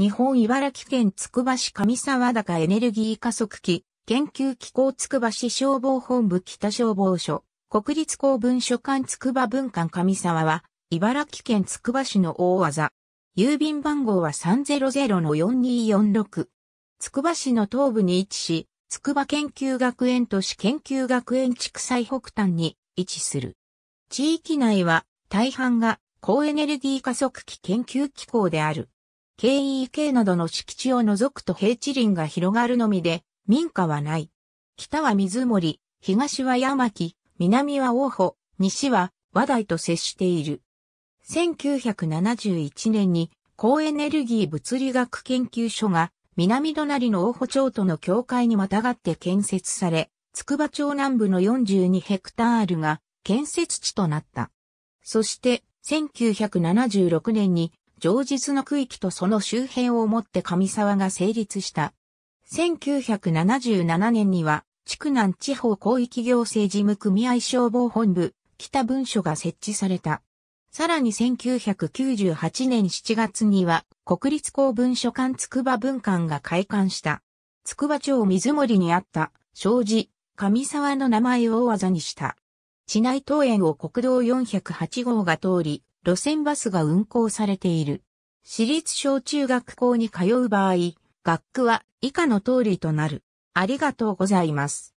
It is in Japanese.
日本茨城県つくば市上沢高エネルギー加速器、研究機構つくば市消防本部北消防署、国立公文書館つくば文館上沢は、茨城県つくば市の大技。郵便番号は300-4246。つくば市の東部に位置し、つくば研究学園都市研究学園地区最北端に位置する。地域内は大半が高エネルギー加速器研究機構である。KEK などの敷地を除くと平地林が広がるのみで、民家はない。北は水森、東は山木、南は大穂、西は和台と接している。1971年に高エネルギー物理学研究所が南隣の大穂町との境界にまたがって建設され、筑波町南部の42ヘクタールが建設地となった。そして1976年に上述の区域とその周辺をもって上沢が成立した。1977年には、区南地方広域行政事務組合消防本部、北文書が設置された。さらに1998年7月には、国立公文書館筑波文館が開館した。筑波町水森にあった、障子、上沢の名前を大技にした。市内東園を国道408号が通り、路線バスが運行されている。私立小中学校に通う場合、学区は以下の通りとなる。ありがとうございます。